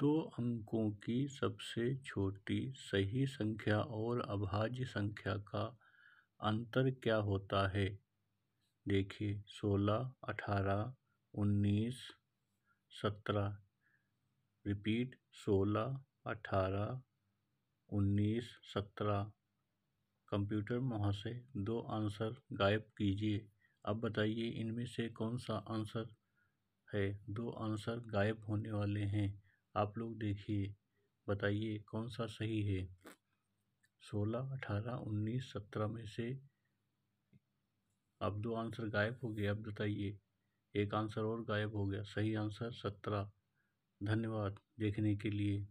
दो अंकों की सबसे छोटी सही संख्या और अभाज्य संख्या का अंतर क्या होता है देखिए सोलह अठारह उन्नीस सत्रह रिपीट सोलह अठारह उन्नीस सत्रह कंप्यूटर से दो आंसर गायब कीजिए अब बताइए इनमें से कौन सा आंसर है दो आंसर गायब होने वाले हैं आप लोग देखिए बताइए कौन सा सही है सोलह अठारह उन्नीस सत्रह में से अब दो आंसर गायब हो गए अब बताइए एक आंसर और गायब हो गया सही आंसर सत्रह धन्यवाद देखने के लिए